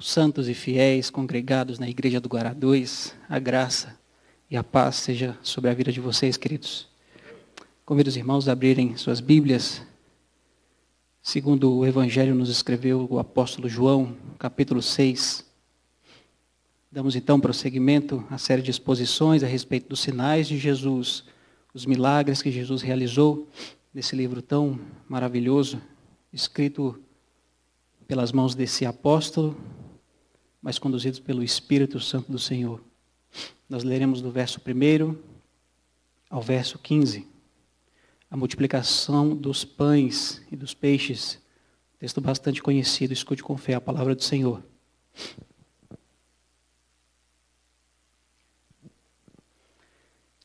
aos santos e fiéis congregados na igreja do Guará 2, a graça e a paz seja sobre a vida de vocês, queridos. Convido os irmãos a abrirem suas Bíblias. Segundo o Evangelho nos escreveu o apóstolo João, capítulo 6. Damos então prosseguimento à série de exposições a respeito dos sinais de Jesus, os milagres que Jesus realizou, nesse livro tão maravilhoso, escrito pelas mãos desse apóstolo, mas conduzidos pelo Espírito Santo do Senhor. Nós leremos do verso 1 ao verso 15. A multiplicação dos pães e dos peixes. Texto bastante conhecido, escute com fé a palavra do Senhor.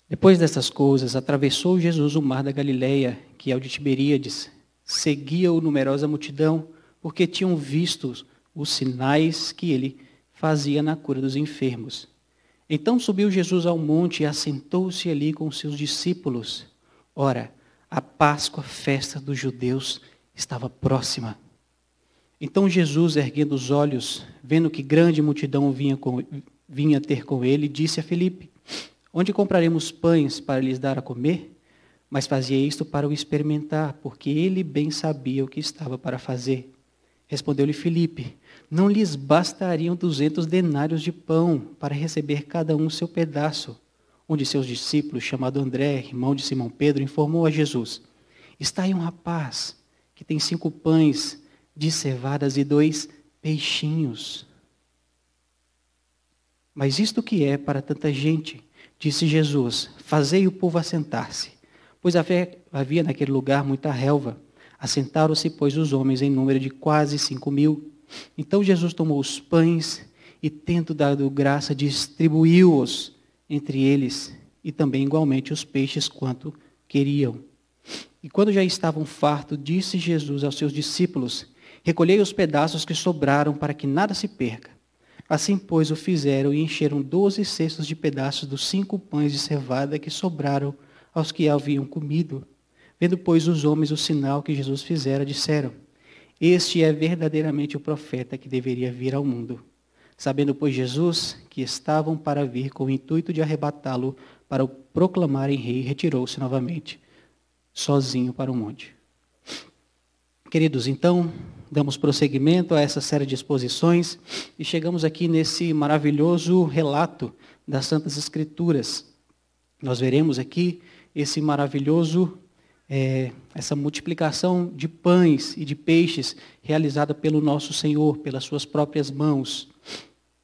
Depois dessas coisas, atravessou Jesus o mar da Galileia, que é o de Tiberíades. Seguia-o numerosa multidão, porque tinham visto os sinais que ele fazia na cura dos enfermos. Então subiu Jesus ao monte e assentou-se ali com seus discípulos. Ora, a Páscoa, festa dos judeus, estava próxima. Então Jesus, erguendo os olhos, vendo que grande multidão vinha, com, vinha ter com ele, disse a Felipe: Onde compraremos pães para lhes dar a comer? Mas fazia isto para o experimentar, porque ele bem sabia o que estava para fazer. Respondeu-lhe Filipe: Não lhes bastariam duzentos denários de pão para receber cada um seu pedaço. Um de seus discípulos, chamado André, irmão de Simão Pedro, informou a Jesus: Está aí um rapaz que tem cinco pães de cevadas e dois peixinhos. Mas isto que é para tanta gente? Disse Jesus: Fazei o povo assentar-se, pois havia naquele lugar muita relva. Assentaram-se, pois, os homens em número de quase cinco mil. Então Jesus tomou os pães e, tendo dado graça, distribuiu-os entre eles e também igualmente os peixes quanto queriam. E quando já estavam fartos, disse Jesus aos seus discípulos: Recolhei os pedaços que sobraram para que nada se perca. Assim, pois, o fizeram e encheram doze cestos de pedaços dos cinco pães de cevada que sobraram aos que haviam comido Vendo, pois, os homens o sinal que Jesus fizera, disseram: Este é verdadeiramente o profeta que deveria vir ao mundo. Sabendo, pois, Jesus que estavam para vir com o intuito de arrebatá-lo para o proclamarem rei, retirou-se novamente, sozinho para o monte. Queridos, então, damos prosseguimento a essa série de exposições e chegamos aqui nesse maravilhoso relato das Santas Escrituras. Nós veremos aqui esse maravilhoso é, essa multiplicação de pães e de peixes realizada pelo nosso Senhor, pelas suas próprias mãos.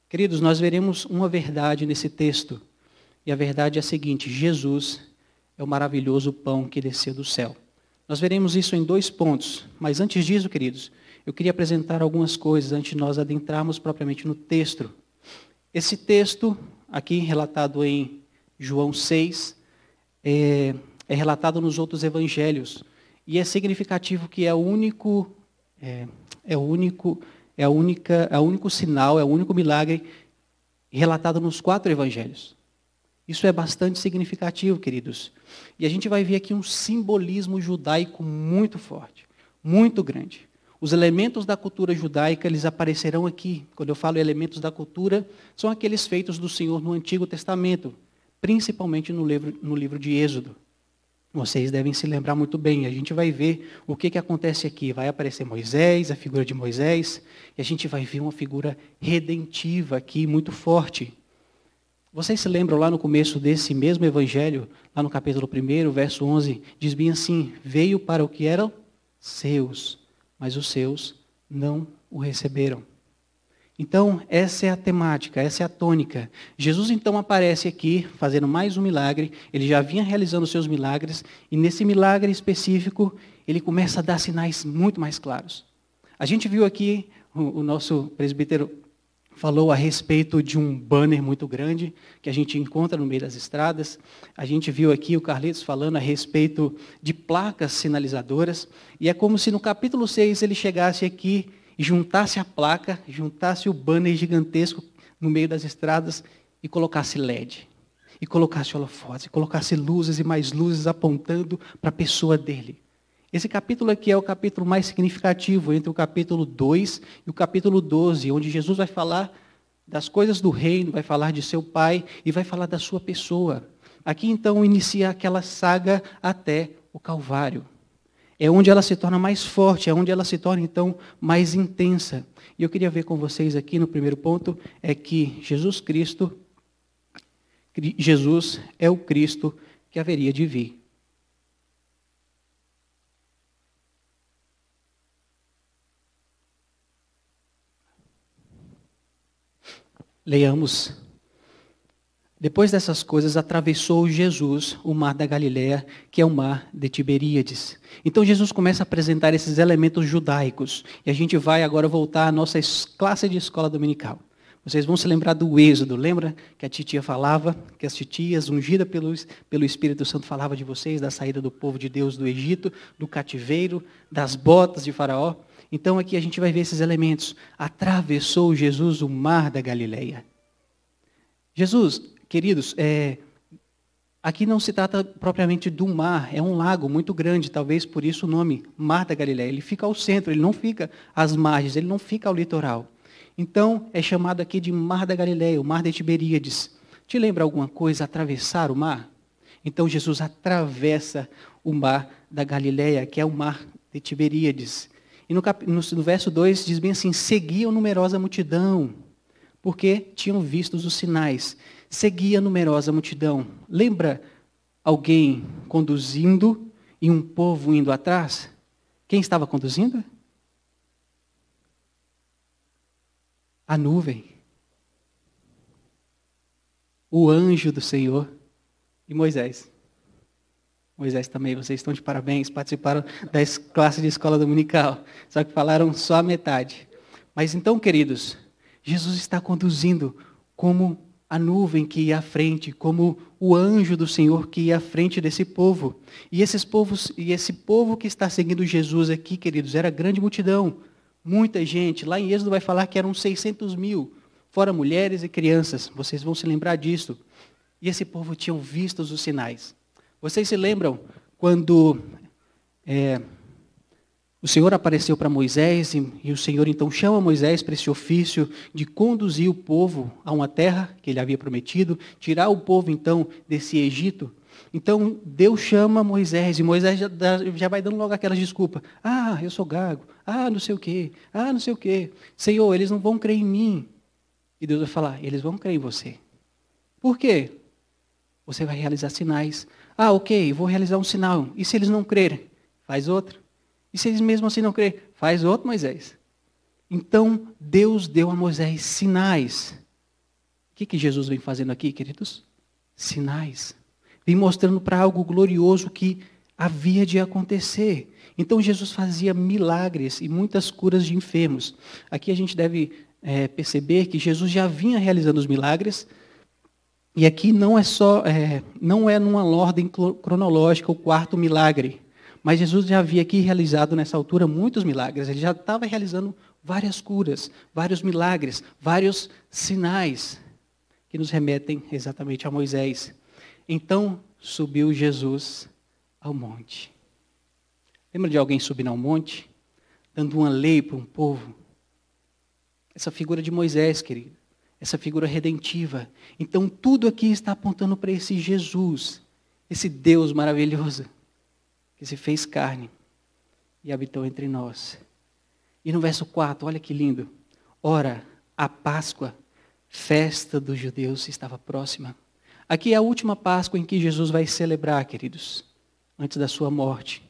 Queridos, nós veremos uma verdade nesse texto. E a verdade é a seguinte: Jesus é o maravilhoso pão que desceu do céu. Nós veremos isso em dois pontos, mas antes disso, queridos, eu queria apresentar algumas coisas antes de nós adentrarmos propriamente no texto. Esse texto, aqui relatado em João 6, é, é relatado nos outros evangelhos. E é significativo que é o único é, é o único é a única é o único sinal, é o único milagre relatado nos quatro evangelhos. Isso é bastante significativo, queridos. E a gente vai ver aqui um simbolismo judaico muito forte, muito grande. Os elementos da cultura judaica, eles aparecerão aqui. Quando eu falo elementos da cultura, são aqueles feitos do Senhor no Antigo Testamento, principalmente no livro, no livro de Êxodo. Vocês devem se lembrar muito bem. A gente vai ver o que, que acontece aqui. Vai aparecer Moisés, a figura de Moisés, e a gente vai ver uma figura redentiva aqui, muito forte. Vocês se lembram lá no começo desse mesmo evangelho, lá no capítulo 1, verso 11, diz bem assim: Veio para o que eram seus, mas os seus não o receberam. Então, essa é a temática, essa é a tônica. Jesus então aparece aqui fazendo mais um milagre, ele já vinha realizando seus milagres, e nesse milagre específico, ele começa a dar sinais muito mais claros. A gente viu aqui, o, o nosso presbítero falou a respeito de um banner muito grande que a gente encontra no meio das estradas. A gente viu aqui o Carlitos falando a respeito de placas sinalizadoras. E é como se no capítulo 6 ele chegasse aqui juntasse a placa, juntasse o banner gigantesco no meio das estradas e colocasse LED, e colocasse holofotes, e colocasse luzes e mais luzes apontando para a pessoa dele. Esse capítulo aqui é o capítulo mais significativo entre o capítulo 2 e o capítulo 12, onde Jesus vai falar das coisas do reino, vai falar de seu pai e vai falar da sua pessoa. Aqui então inicia aquela saga até o Calvário. É onde ela se torna mais forte, é onde ela se torna então mais intensa. E eu queria ver com vocês aqui no primeiro ponto é que Jesus Cristo Jesus é o Cristo que haveria de vir. Leiamos depois dessas coisas, atravessou Jesus o mar da Galiléia, que é o mar de Tiberíades. Então Jesus começa a apresentar esses elementos judaicos. E a gente vai agora voltar à nossa classe de escola dominical. Vocês vão se lembrar do Êxodo, lembra que a titia falava, que as titias, ungidas pelo, pelo Espírito Santo, falava de vocês, da saída do povo de Deus do Egito, do cativeiro, das botas de faraó. Então aqui a gente vai ver esses elementos. Atravessou Jesus o mar da Galiléia. Jesus, Queridos, é, aqui não se trata propriamente do mar, é um lago muito grande, talvez por isso o nome Mar da Galileia. Ele fica ao centro, ele não fica às margens, ele não fica ao litoral. Então, é chamado aqui de Mar da Galileia, o Mar de Tiberíades. Te lembra alguma coisa atravessar o mar? Então, Jesus atravessa o Mar da Galileia, que é o Mar de Tiberíades. E no, cap... no verso 2 diz bem assim: seguiam numerosa multidão, porque tinham visto os sinais seguia numerosa multidão. Lembra alguém conduzindo e um povo indo atrás? Quem estava conduzindo? A nuvem. O anjo do Senhor e Moisés. Moisés também, vocês estão de parabéns, participaram da classe de escola dominical, só que falaram só a metade. Mas então, queridos, Jesus está conduzindo como a nuvem que ia à frente, como o anjo do Senhor que ia à frente desse povo. E esses povos, e esse povo que está seguindo Jesus aqui, queridos, era grande multidão, muita gente. Lá em Êxodo vai falar que eram 600 mil, fora mulheres e crianças. Vocês vão se lembrar disso. E esse povo tinham visto os sinais. Vocês se lembram quando é, o Senhor apareceu para Moisés e, e, o Senhor então chama Moisés para esse ofício de conduzir o povo a uma terra que ele havia prometido, tirar o povo então desse Egito. Então Deus chama Moisés e Moisés já, já vai dando logo aquelas desculpas. Ah, eu sou gago. Ah, não sei o quê. Ah, não sei o quê. Senhor, eles não vão crer em mim. E Deus vai falar, eles vão crer em você. Por quê? Você vai realizar sinais. Ah, ok, vou realizar um sinal. E se eles não crerem? Faz outro e se eles mesmo assim não crerem, faz outro Moisés. Então, Deus deu a Moisés sinais. O que, que Jesus vem fazendo aqui, queridos? Sinais. Vem mostrando para algo glorioso que havia de acontecer. Então, Jesus fazia milagres e muitas curas de enfermos. Aqui a gente deve é, perceber que Jesus já vinha realizando os milagres, e aqui não é só, é, não é numa ordem cronológica o quarto milagre. Mas Jesus já havia aqui realizado nessa altura muitos milagres, ele já estava realizando várias curas, vários milagres, vários sinais que nos remetem exatamente a Moisés. Então subiu Jesus ao monte. Lembra de alguém subindo ao monte, dando uma lei para um povo? Essa figura de Moisés, querido, essa figura redentiva. Então tudo aqui está apontando para esse Jesus, esse Deus maravilhoso que se fez carne e habitou entre nós. E no verso 4, olha que lindo. Ora, a Páscoa, festa dos judeus, estava próxima. Aqui é a última Páscoa em que Jesus vai celebrar, queridos, antes da sua morte.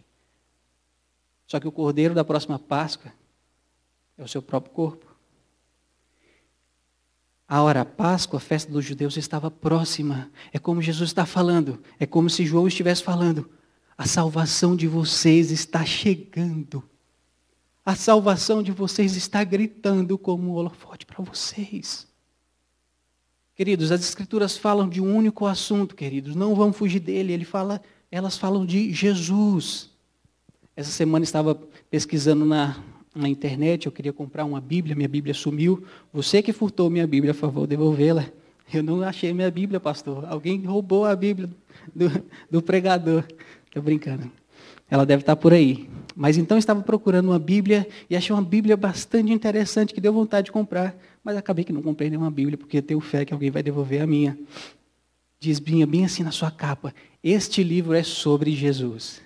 Só que o cordeiro da próxima Páscoa é o seu próprio corpo. A hora, a Páscoa, a festa dos judeus estava próxima. É como Jesus está falando. É como se João estivesse falando. A salvação de vocês está chegando. A salvação de vocês está gritando como um holofote para vocês. Queridos, as escrituras falam de um único assunto, queridos, não vão fugir dele. Ele fala, elas falam de Jesus. Essa semana estava pesquisando na, na internet, eu queria comprar uma Bíblia, minha Bíblia sumiu. Você que furtou minha Bíblia, por favor, devolvê-la. Eu não achei minha Bíblia, pastor. Alguém roubou a Bíblia do, do pregador. Estou brincando. Ela deve estar tá por aí. Mas então estava procurando uma Bíblia e achei uma Bíblia bastante interessante que deu vontade de comprar, mas acabei que não comprei nenhuma Bíblia porque tenho fé que alguém vai devolver a minha. Diz bem, bem assim na sua capa: Este livro é sobre Jesus.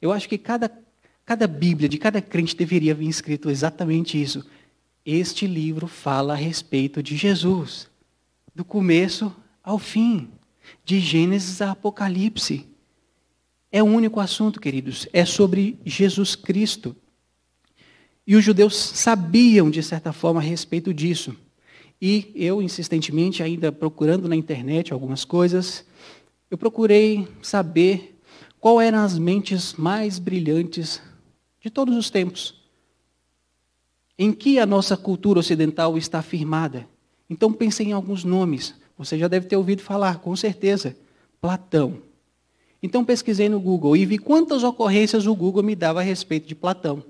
Eu acho que cada, cada Bíblia de cada crente deveria vir escrito exatamente isso. Este livro fala a respeito de Jesus, do começo ao fim, de Gênesis a Apocalipse. É o único assunto, queridos. É sobre Jesus Cristo. E os judeus sabiam, de certa forma, a respeito disso. E eu, insistentemente, ainda procurando na internet algumas coisas, eu procurei saber qual eram as mentes mais brilhantes de todos os tempos. Em que a nossa cultura ocidental está firmada? Então pensei em alguns nomes. Você já deve ter ouvido falar, com certeza. Platão, então pesquisei no Google e vi quantas ocorrências o Google me dava a respeito de Platão.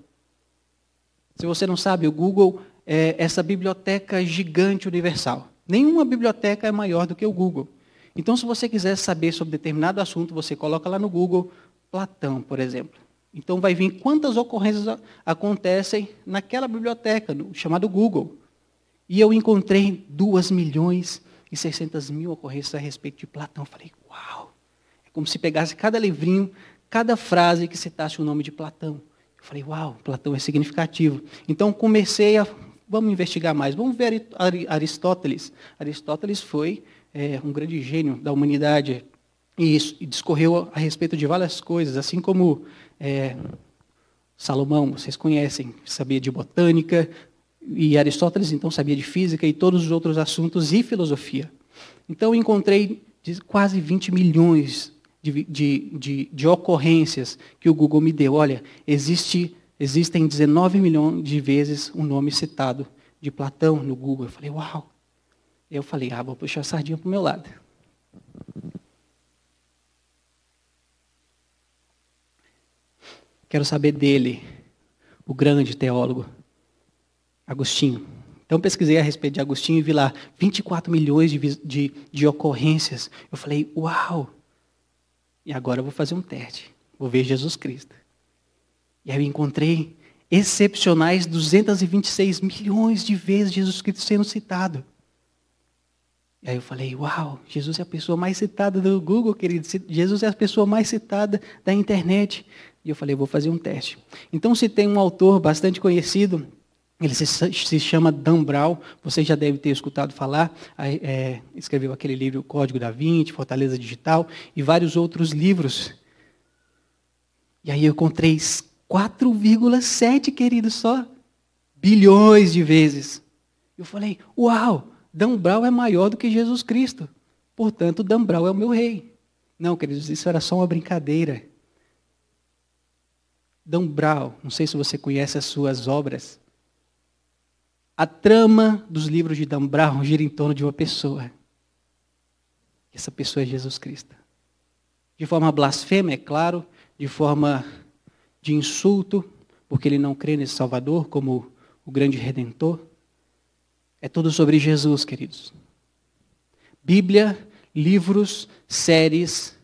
Se você não sabe, o Google é essa biblioteca gigante universal. Nenhuma biblioteca é maior do que o Google. Então, se você quiser saber sobre determinado assunto, você coloca lá no Google Platão, por exemplo. Então, vai vir quantas ocorrências acontecem naquela biblioteca, no, chamado Google. E eu encontrei 2 milhões e 600 mil ocorrências a respeito de Platão. Eu falei, uau! como se pegasse cada livrinho, cada frase que citasse o nome de Platão. Eu falei, uau, Platão é significativo. Então comecei a, vamos investigar mais, vamos ver Aristóteles. Aristóteles foi é, um grande gênio da humanidade e, isso, e discorreu a, respeito de várias coisas, assim como é, Salomão, vocês conhecem, sabia de botânica, e Aristóteles então sabia de física e todos os outros assuntos e filosofia. Então encontrei quase 20 milhões de, de, de, de ocorrências que o Google me deu. Olha, existe, existem 19 milhões de vezes o um nome citado de Platão no Google. Eu falei, uau! Eu falei, ah, vou puxar a sardinha para o meu lado. Quero saber dele, o grande teólogo, Agostinho. Então pesquisei a respeito de Agostinho e vi lá 24 milhões de, de, de ocorrências. Eu falei, uau! E agora eu vou fazer um teste. Vou ver Jesus Cristo. E aí eu encontrei excepcionais 226 milhões de vezes Jesus Cristo sendo citado. E aí eu falei, uau, Jesus é a pessoa mais citada do Google, querido. Jesus é a pessoa mais citada da internet. E eu falei, vou fazer um teste. Então, se tem um autor bastante conhecido, ele se, se chama Dambrau, você já deve ter escutado falar, é, escreveu aquele livro Código da Vinci, Fortaleza Digital e vários outros livros. E aí eu encontrei 4,7, querido, só, bilhões de vezes. Eu falei, uau, Dambrau é maior do que Jesus Cristo, portanto Dambrau é o meu rei. Não, queridos, isso era só uma brincadeira. Dambrau, não sei se você conhece as suas obras, a trama dos livros de Dan Brown gira em torno de uma pessoa. Essa pessoa é Jesus Cristo. De forma blasfema, é claro, de forma de insulto, porque ele não crê nesse Salvador como o grande redentor. É tudo sobre Jesus, queridos. Bíblia, livros, séries,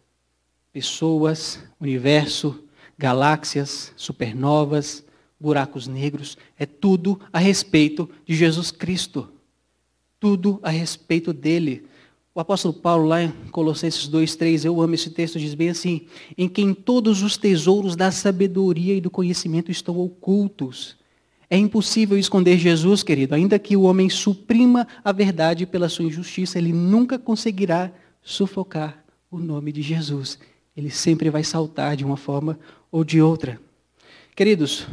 pessoas, universo, galáxias, supernovas, buracos negros, é tudo a respeito de Jesus Cristo. Tudo a respeito dele. O apóstolo Paulo, lá em Colossenses 2,3, eu amo esse texto, diz bem assim: em quem todos os tesouros da sabedoria e do conhecimento estão ocultos. É impossível esconder Jesus, querido. Ainda que o homem suprima a verdade pela sua injustiça, ele nunca conseguirá sufocar o nome de Jesus. Ele sempre vai saltar de uma forma ou de outra. Queridos,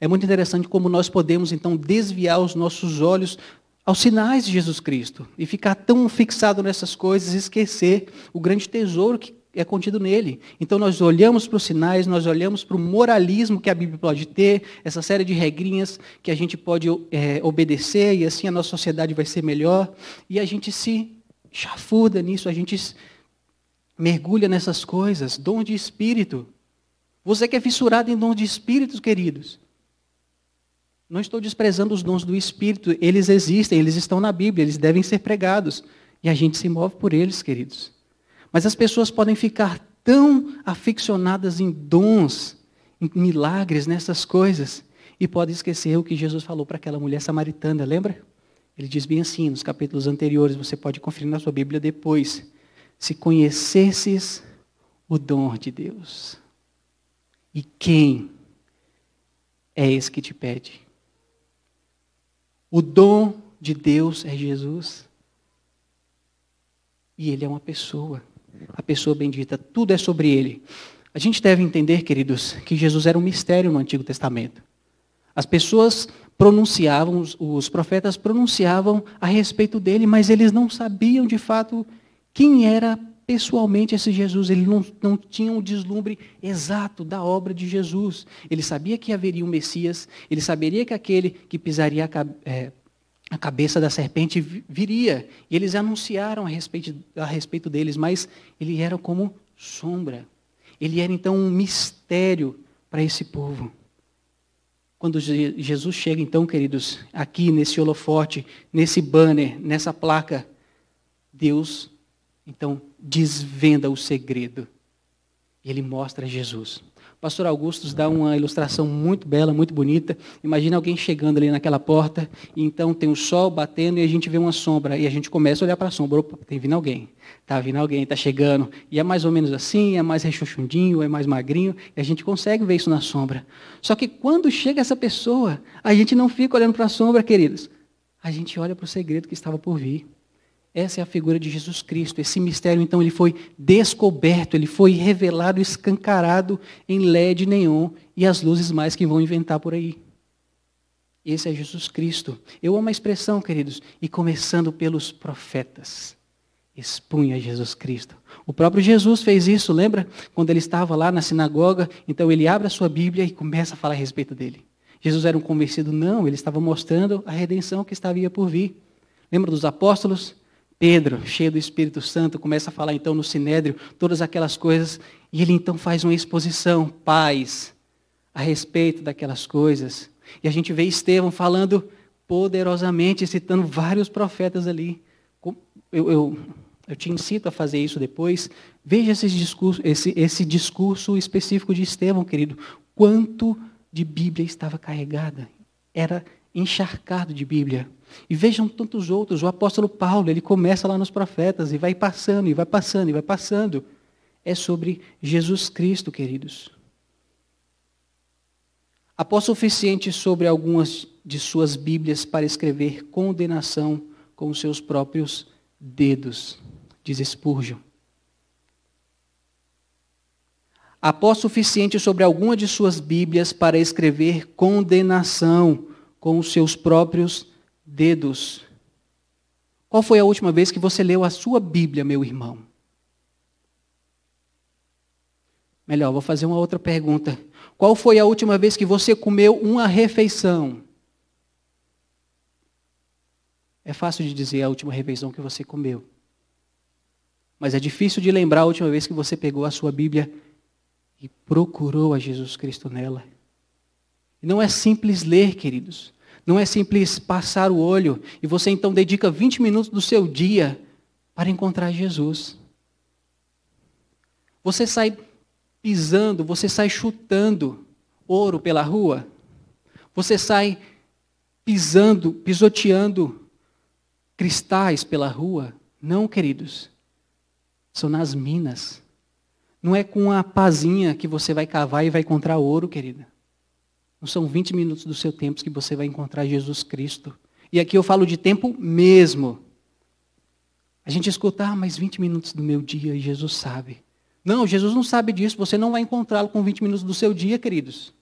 é muito interessante como nós podemos, então, desviar os nossos olhos aos sinais de Jesus Cristo e ficar tão fixado nessas coisas e esquecer o grande tesouro que é contido nele. Então nós olhamos para os sinais, nós olhamos para o moralismo que a Bíblia pode ter, essa série de regrinhas que a gente pode é, obedecer e assim a nossa sociedade vai ser melhor. E a gente se chafurda nisso, a gente mergulha nessas coisas. Dom de espírito. Você que é fissurado em dom de espíritos, queridos. Não estou desprezando os dons do Espírito, eles existem, eles estão na Bíblia, eles devem ser pregados. E a gente se move por eles, queridos. Mas as pessoas podem ficar tão aficionadas em dons, em milagres, nessas coisas, e podem esquecer o que Jesus falou para aquela mulher samaritana, lembra? Ele diz bem assim, nos capítulos anteriores, você pode conferir na sua Bíblia depois. Se conhecesses o dom de Deus, e quem é esse que te pede? O dom de Deus é Jesus. E ele é uma pessoa, a pessoa bendita, tudo é sobre ele. A gente deve entender, queridos, que Jesus era um mistério no Antigo Testamento. As pessoas pronunciavam, os profetas pronunciavam a respeito dele, mas eles não sabiam de fato quem era pessoalmente esse Jesus. Ele não, não tinha um deslumbre exato da obra de Jesus. Ele sabia que haveria um Messias, ele saberia que aquele que pisaria a, é, a cabeça da serpente viria. E eles anunciaram a respeito, a respeito deles, mas ele era como sombra. Ele era então um mistério para esse povo. Quando Jesus chega, então, queridos, aqui nesse holofote, nesse banner, nessa placa, Deus então, desvenda o segredo. E ele mostra Jesus. O pastor Augusto dá uma ilustração muito bela, muito bonita. Imagina alguém chegando ali naquela porta, e então tem o sol batendo e a gente vê uma sombra. E a gente começa a olhar para a sombra. Opa, tem tá vindo alguém. Está vindo alguém, está chegando. E é mais ou menos assim, é mais rechuchundinho, é mais magrinho. E a gente consegue ver isso na sombra. Só que quando chega essa pessoa, a gente não fica olhando para a sombra, queridos. A gente olha para o segredo que estava por vir. Essa é a figura de Jesus Cristo. Esse mistério, então, ele foi descoberto, ele foi revelado, escancarado em LED neon e as luzes mais que vão inventar por aí. Esse é Jesus Cristo. Eu amo a expressão, queridos, e começando pelos profetas. Expunha Jesus Cristo. O próprio Jesus fez isso, lembra? Quando ele estava lá na sinagoga, então ele abre a sua Bíblia e começa a falar a respeito dele. Jesus era um convencido? Não, ele estava mostrando a redenção que estava por vir. Lembra dos apóstolos? Pedro, cheio do Espírito Santo, começa a falar então no sinédrio todas aquelas coisas, e ele então faz uma exposição, paz, a respeito daquelas coisas. E a gente vê Estevão falando poderosamente, citando vários profetas ali. Eu, eu, eu te incito a fazer isso depois. Veja esse discurso, esse, esse discurso específico de Estevão, querido. Quanto de Bíblia estava carregada? Era encharcado de Bíblia. E vejam tantos outros, o apóstolo Paulo, ele começa lá nos profetas e vai passando, e vai passando, e vai passando. É sobre Jesus Cristo, queridos. Após suficiente sobre algumas de suas Bíblias para escrever condenação com seus próprios dedos, diz Spurgeon. Após suficiente sobre alguma de suas Bíblias para escrever condenação com os seus próprios dedos. Qual foi a última vez que você leu a sua Bíblia, meu irmão? Melhor, vou fazer uma outra pergunta. Qual foi a última vez que você comeu uma refeição? É fácil de dizer a última refeição que você comeu. Mas é difícil de lembrar a última vez que você pegou a sua Bíblia e procurou a Jesus Cristo nela. Não é simples ler, queridos. Não é simples passar o olho e você então dedica 20 minutos do seu dia para encontrar Jesus. Você sai pisando, você sai chutando ouro pela rua. Você sai pisando, pisoteando cristais pela rua. Não, queridos. São nas minas. Não é com a pazinha que você vai cavar e vai encontrar ouro, querida. Não são 20 minutos do seu tempo que você vai encontrar Jesus Cristo. E aqui eu falo de tempo mesmo. A gente escuta, ah, mas 20 minutos do meu dia e Jesus sabe. Não, Jesus não sabe disso, você não vai encontrá-lo com 20 minutos do seu dia, queridos.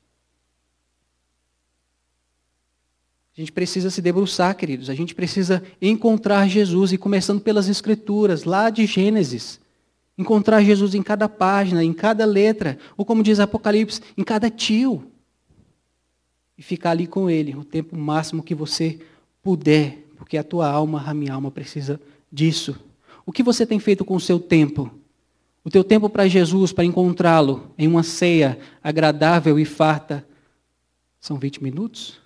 A gente precisa se debruçar, queridos. A gente precisa encontrar Jesus e começando pelas escrituras, lá de Gênesis. Encontrar Jesus em cada página, em cada letra, ou como diz Apocalipse, em cada tio e ficar ali com Ele o tempo máximo que você puder, porque a tua alma, a minha alma precisa disso. O que você tem feito com o seu tempo? O teu tempo para Jesus, para encontrá-lo em uma ceia agradável e farta, são 20 minutos?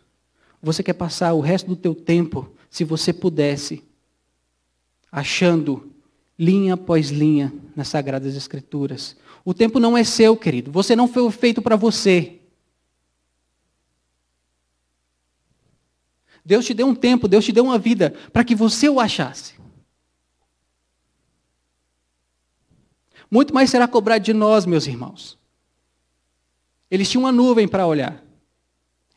Você quer passar o resto do teu tempo, se você pudesse, achando linha após linha nas sagradas escrituras. O tempo não é seu, querido. Você não foi feito para você. Deus te deu um tempo, Deus te deu uma vida para que você o achasse. Muito mais será cobrado de nós, meus irmãos. Eles tinham uma nuvem para olhar.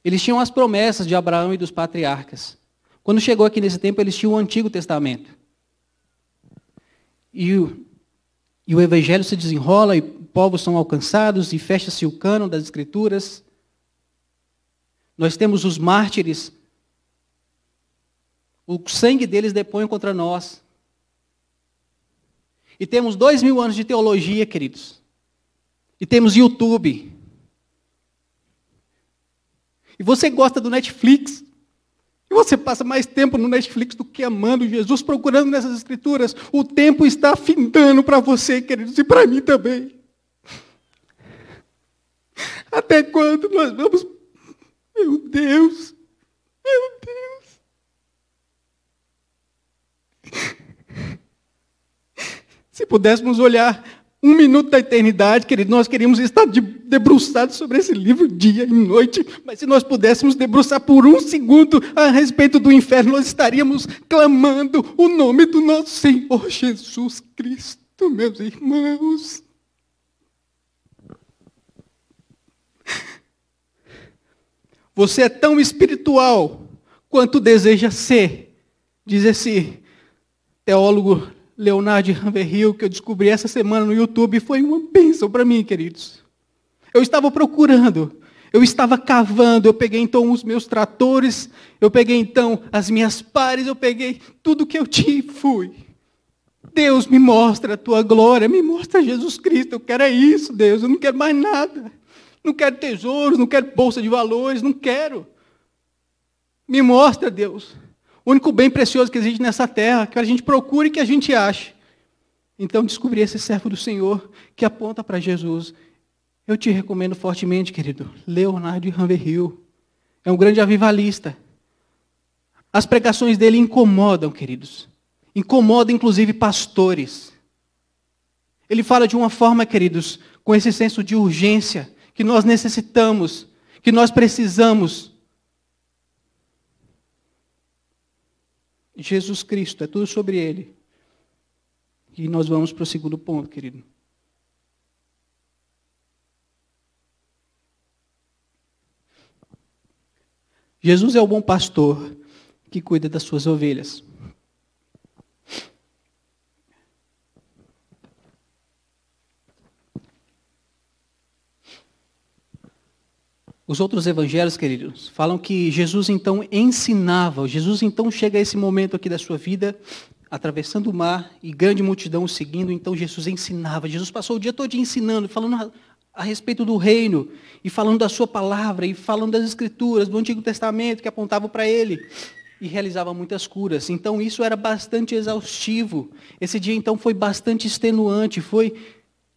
Eles tinham as promessas de Abraão e dos patriarcas. Quando chegou aqui nesse tempo, eles tinham o Antigo Testamento. E o, e o Evangelho se desenrola, e povos são alcançados, e fecha-se o cano das Escrituras. Nós temos os mártires o sangue deles depõe contra nós. E temos dois mil anos de teologia, queridos. E temos YouTube. E você gosta do Netflix. E você passa mais tempo no Netflix do que amando Jesus, procurando nessas escrituras. O tempo está findando para você, queridos, e para mim também. Até quando nós vamos. Meu Deus! Meu Deus! Se pudéssemos olhar um minuto da eternidade, querido, nós queríamos estar debruçados sobre esse livro dia e noite, mas se nós pudéssemos debruçar por um segundo a respeito do inferno, nós estaríamos clamando o nome do nosso Senhor Jesus Cristo, meus irmãos. Você é tão espiritual quanto deseja ser, diz esse teólogo Leonardo Ramverril, que eu descobri essa semana no YouTube, foi uma bênção para mim, queridos. Eu estava procurando, eu estava cavando, eu peguei então os meus tratores, eu peguei então as minhas pares, eu peguei tudo que eu tinha e fui. Deus, me mostra a tua glória, me mostra Jesus Cristo, eu quero é isso, Deus, eu não quero mais nada. Não quero tesouros, não quero bolsa de valores, não quero. Me mostra, Deus. O único bem precioso que existe nessa terra, que a gente procure e que a gente ache. Então, descobri esse servo do Senhor que aponta para Jesus. Eu te recomendo fortemente, querido, Leonardo Hill. É um grande avivalista. As pregações dele incomodam, queridos. Incomoda, inclusive, pastores. Ele fala de uma forma, queridos, com esse senso de urgência que nós necessitamos, que nós precisamos. Jesus Cristo, é tudo sobre Ele. E nós vamos para o segundo ponto, querido. Jesus é o bom pastor que cuida das suas ovelhas. Os outros evangelhos, queridos, falam que Jesus então ensinava, Jesus então chega a esse momento aqui da sua vida, atravessando o mar e grande multidão seguindo, então Jesus ensinava. Jesus passou o dia todo ensinando, falando a respeito do reino, e falando da sua palavra, e falando das escrituras, do Antigo Testamento que apontavam para ele e realizava muitas curas. Então isso era bastante exaustivo. Esse dia então foi bastante extenuante, foi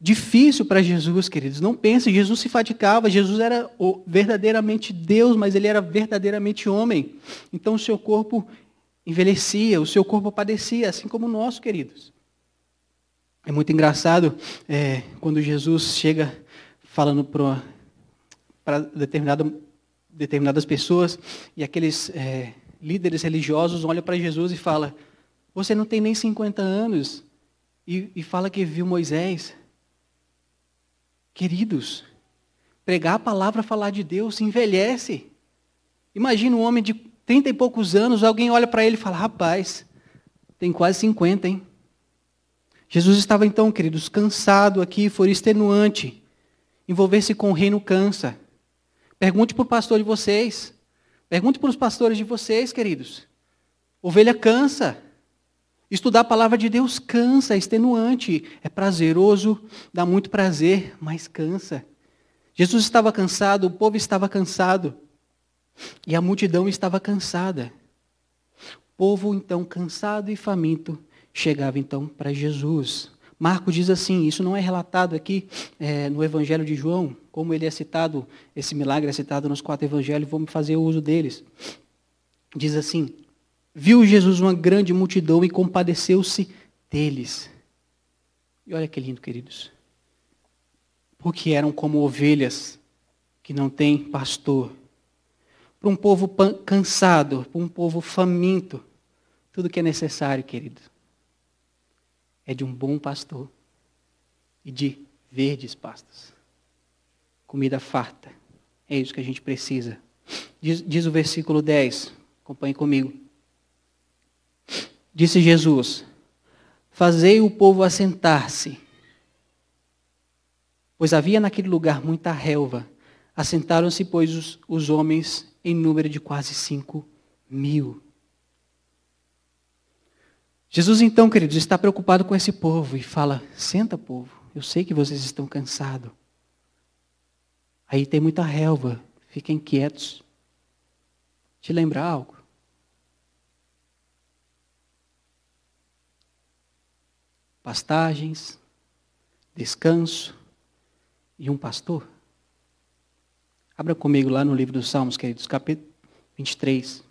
difícil para Jesus, queridos. Não pense, Jesus se fatigava, Jesus era verdadeiramente Deus, mas ele era verdadeiramente homem. Então o seu corpo envelhecia, o seu corpo padecia, assim como o nosso, queridos. É muito engraçado é, quando Jesus chega falando para determinadas pessoas e aqueles é, líderes religiosos olham para Jesus e falam: Você não tem nem 50 anos. E, e fala que viu Moisés. Queridos, pregar a palavra, falar de Deus, envelhece. Imagina um homem de trinta e poucos anos, alguém olha para ele e fala: rapaz, tem quase 50, hein? Jesus estava então, queridos, cansado aqui, foi extenuante. Envolver-se com o reino cansa. Pergunte para o pastor de vocês. Pergunte para os pastores de vocês, queridos. Ovelha cansa. Estudar a palavra de Deus cansa, é extenuante, é prazeroso, dá muito prazer, mas cansa. Jesus estava cansado, o povo estava cansado, e a multidão estava cansada. O povo, então, cansado e faminto, chegava então para Jesus. Marco diz assim, isso não é relatado aqui é, no Evangelho de João, como ele é citado, esse milagre é citado nos quatro evangelhos, vamos fazer o uso deles. Diz assim, Viu Jesus uma grande multidão e compadeceu-se deles. E olha que lindo, queridos. Porque eram como ovelhas que não têm pastor. Para um povo cansado, para um povo faminto, tudo que é necessário, querido, é de um bom pastor e de verdes pastas, Comida farta. É isso que a gente precisa. Diz, diz o versículo 10. Acompanhe comigo. Disse Jesus: Fazei o povo assentar-se. Pois havia naquele lugar muita relva. Assentaram-se, pois, os, os homens em número de quase cinco mil. Jesus, então, queridos, está preocupado com esse povo e fala: Senta, povo, eu sei que vocês estão cansados. Aí tem muita relva, fiquem quietos. Te lembrar algo? pastagens, descanso e um pastor? Abra comigo lá no livro dos Salmos, queridos, capítulo 23.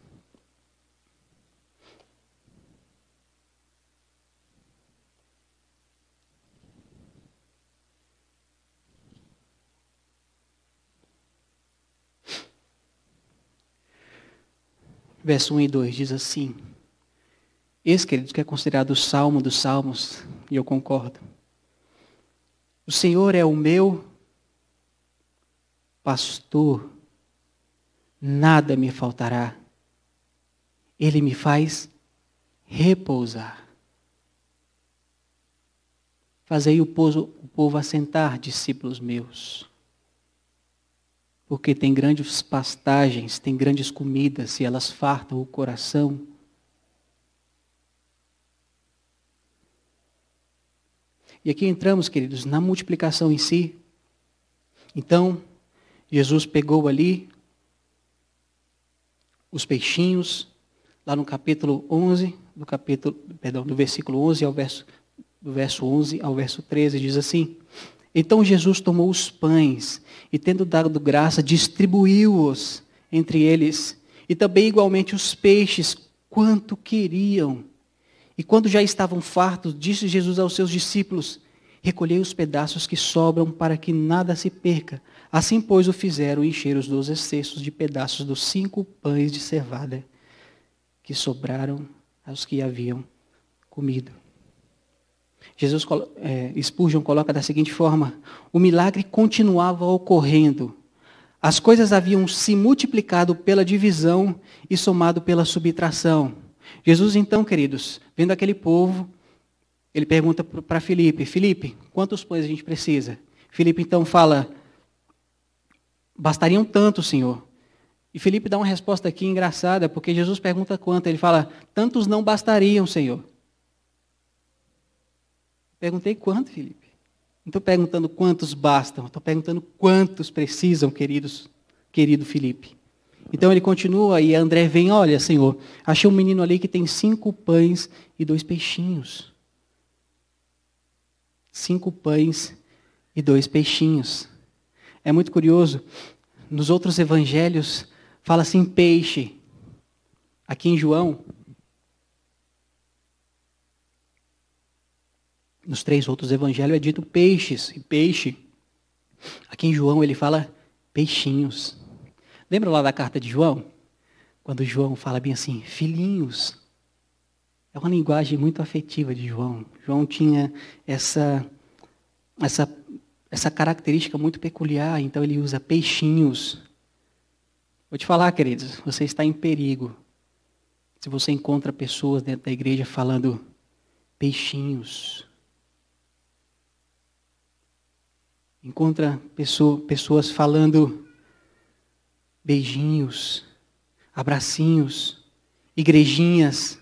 Verso 1 e 2 diz assim: Esse, queridos, que é considerado o salmo dos salmos, e eu concordo. O Senhor é o meu pastor, nada me faltará. Ele me faz repousar. Fazei o povo, o povo assentar, discípulos meus. Porque tem grandes pastagens, tem grandes comidas, e elas fartam o coração E aqui entramos, queridos, na multiplicação em si. Então, Jesus pegou ali os peixinhos, lá no capítulo 11, do capítulo, perdão, do versículo 11 ao verso do verso 11 ao verso 13 diz assim: Então Jesus tomou os pães e tendo dado graça, distribuiu-os entre eles, e também igualmente os peixes, quanto queriam. E quando já estavam fartos, disse Jesus aos seus discípulos: Recolhei os pedaços que sobram para que nada se perca. Assim, pois, o fizeram encher os doze cestos de pedaços dos cinco pães de cevada que sobraram aos que haviam comido. Jesus é, Spurgeon coloca da seguinte forma: o milagre continuava ocorrendo. As coisas haviam se multiplicado pela divisão e somado pela subtração. Jesus, então, queridos, vendo aquele povo, ele pergunta para Felipe: Felipe, quantos pães a gente precisa? Felipe, então, fala: Bastariam tanto, senhor. E Felipe dá uma resposta aqui engraçada, porque Jesus pergunta quanto. Ele fala: Tantos não bastariam, senhor. Perguntei quanto, Felipe? Não estou perguntando quantos bastam, estou perguntando quantos precisam, queridos, querido Felipe. Então ele continua e André vem, olha, Senhor, achei um menino ali que tem cinco pães e dois peixinhos. Cinco pães e dois peixinhos. É muito curioso, nos outros evangelhos fala assim peixe. Aqui em João, nos três outros evangelhos é dito peixes e peixe. Aqui em João ele fala peixinhos. Lembra lá da carta de João? Quando João fala bem assim, filhinhos. É uma linguagem muito afetiva de João. João tinha essa, essa, essa característica muito peculiar, então ele usa peixinhos. Vou te falar, queridos, você está em perigo. Se você encontra pessoas dentro da igreja falando peixinhos. Encontra pessoa, pessoas falando beijinhos, abracinhos, igrejinhas.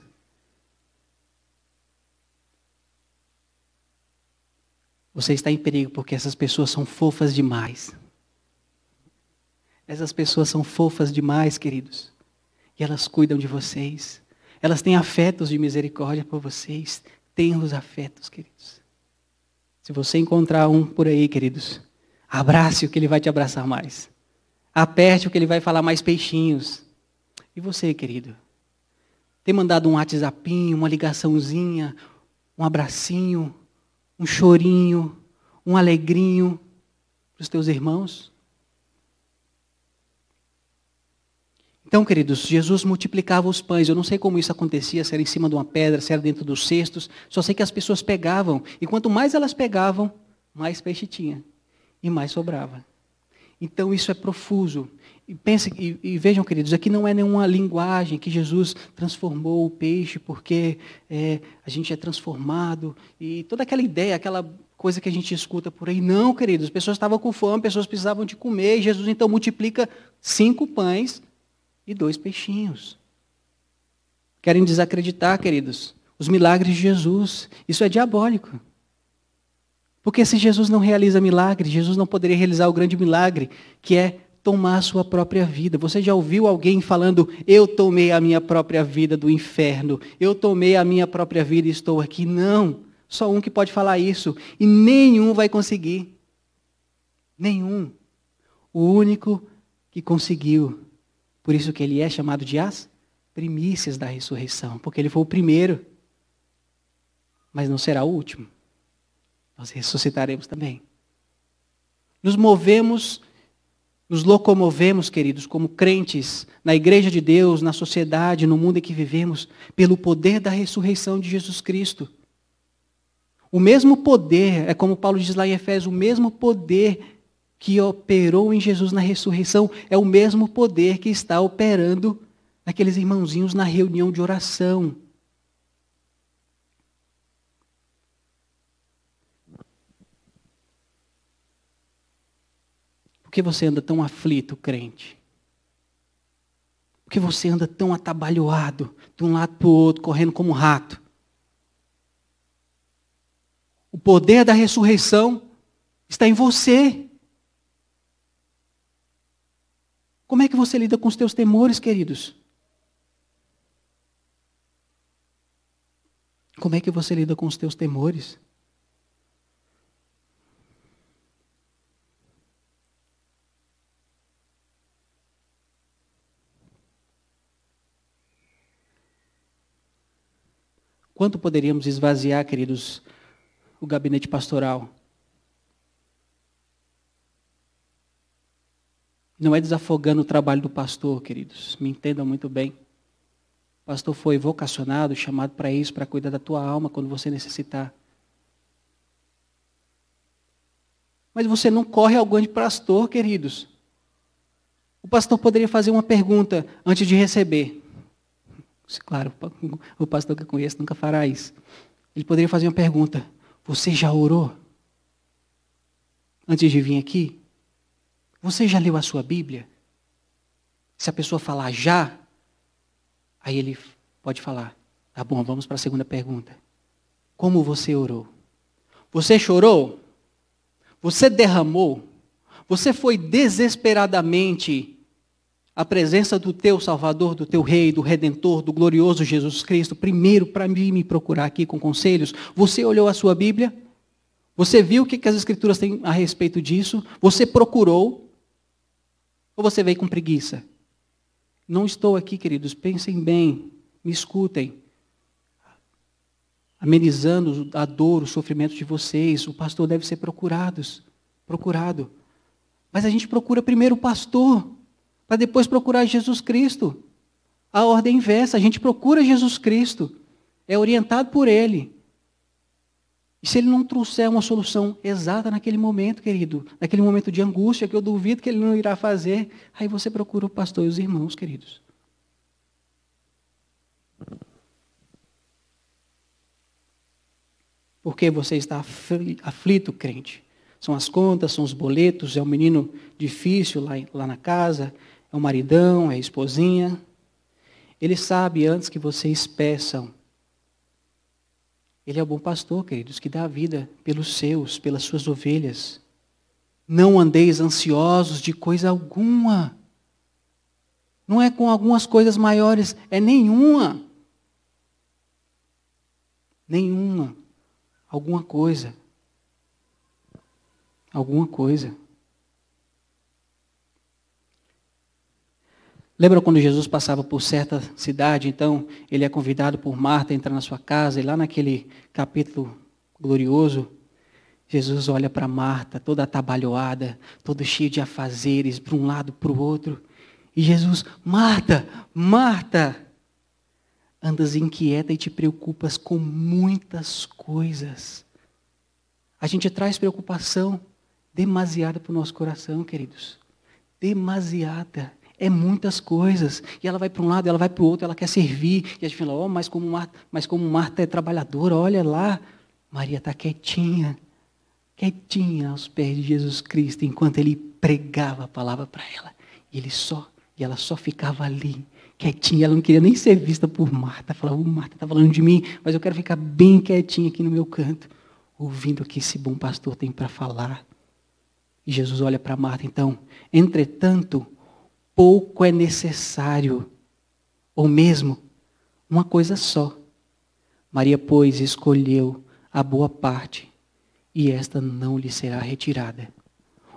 Você está em perigo porque essas pessoas são fofas demais. Essas pessoas são fofas demais, queridos. E elas cuidam de vocês. Elas têm afetos de misericórdia por vocês. Tenham afetos, queridos. Se você encontrar um por aí, queridos, abrace o que ele vai te abraçar mais. Aperte o que ele vai falar mais peixinhos. E você, querido? Tem mandado um WhatsAppinho, uma ligaçãozinha, um abracinho, um chorinho, um alegrinho para os teus irmãos? Então, queridos, Jesus multiplicava os pães. Eu não sei como isso acontecia, se era em cima de uma pedra, se era dentro dos cestos. Só sei que as pessoas pegavam. E quanto mais elas pegavam, mais peixe tinha. E mais sobrava. Então isso é profuso. E, pense, e, e, vejam, queridos, aqui não é nenhuma linguagem que Jesus transformou o peixe porque é, a gente é transformado. E toda aquela ideia, aquela coisa que a gente escuta por aí. Não, queridos, as pessoas estavam com fome, pessoas precisavam de comer. E Jesus então multiplica cinco pães e dois peixinhos. Querem desacreditar, queridos, os milagres de Jesus. Isso é diabólico. Porque se Jesus não realiza milagre, Jesus não poderia realizar o grande milagre, que é tomar a sua própria vida. Você já ouviu alguém falando: Eu tomei a minha própria vida do inferno, eu tomei a minha própria vida e estou aqui? Não. Só um que pode falar isso. E nenhum vai conseguir. Nenhum. O único que conseguiu. Por isso que ele é chamado de as primícias da ressurreição, porque ele foi o primeiro, mas não será o último nós ressuscitaremos também. Nos movemos, nos locomovemos, queridos, como crentes, na igreja de Deus, na sociedade, no mundo em que vivemos, pelo poder da ressurreição de Jesus Cristo. O mesmo poder, é como Paulo diz lá em Efésios, o mesmo poder que operou em Jesus na ressurreição é o mesmo poder que está operando naqueles irmãozinhos na reunião de oração Por que você anda tão aflito, crente? Por que você anda tão atabalhoado, de um lado para o outro, correndo como um rato? O poder da ressurreição está em você. Como é que você lida com os teus temores, queridos? Como é que você lida com os teus temores? Quanto poderíamos esvaziar, queridos, o gabinete pastoral? Não é desafogando o trabalho do pastor, queridos, me entendam muito bem. O pastor foi vocacionado, chamado para isso, para cuidar da tua alma quando você necessitar. Mas você não corre ao grande pastor, queridos. O pastor poderia fazer uma pergunta antes de receber. Claro, o pastor que eu conheço nunca fará isso. Ele poderia fazer uma pergunta: Você já orou? Antes de vir aqui? Você já leu a sua Bíblia? Se a pessoa falar já, aí ele pode falar: Tá bom, vamos para a segunda pergunta. Como você orou? Você chorou? Você derramou? Você foi desesperadamente a presença do teu Salvador, do teu Rei, do Redentor, do glorioso Jesus Cristo, primeiro para mim me procurar aqui com conselhos? Você olhou a sua Bíblia? Você viu o que, as Escrituras têm a respeito disso? Você procurou? Ou você veio com preguiça? Não estou aqui, queridos, pensem bem, me escutem. Amenizando a dor, o sofrimento de vocês, o pastor deve ser procurado, procurado. Mas a gente procura primeiro o pastor para depois procurar Jesus Cristo. A ordem inversa, a gente procura Jesus Cristo, é orientado por Ele. E se Ele não trouxer uma solução exata naquele momento, querido, naquele momento de angústia, que eu duvido que Ele não irá fazer, aí você procura o pastor e os irmãos, queridos. Porque você está aflito, crente. São as contas, são os boletos, é um menino difícil lá, lá na casa, é o maridão, é a esposinha. Ele sabe antes que vocês peçam. Ele é o bom pastor, queridos, que dá a vida pelos seus, pelas suas ovelhas. Não andeis ansiosos de coisa alguma. Não é com algumas coisas maiores, é nenhuma. Nenhuma. Alguma coisa. Alguma coisa. Lembra quando Jesus passava por certa cidade, então ele é convidado por Marta a entrar na sua casa, e lá naquele capítulo glorioso, Jesus olha para Marta, toda atabalhoada, todo cheio de afazeres, para um lado, para o outro. E Jesus, Marta, Marta, andas inquieta e te preocupas com muitas coisas. A gente traz preocupação demasiada para o nosso coração, queridos. Demasiada. É muitas coisas. E ela vai para um lado, ela vai para o outro, ela quer servir. E a gente fala, oh, mas como Marta, mas como Marta é trabalhadora, olha lá. Maria está quietinha, quietinha aos pés de Jesus Cristo, enquanto ele pregava a palavra para ela. E ele só, e ela só ficava ali, quietinha. Ela não queria nem ser vista por Marta. Falava, oh, Marta está falando de mim, mas eu quero ficar bem quietinha aqui no meu canto, ouvindo o que esse bom pastor tem para falar. E Jesus olha para Marta, então, entretanto, pouco é necessário, ou mesmo uma coisa só. Maria, pois, escolheu a boa parte, e esta não lhe será retirada.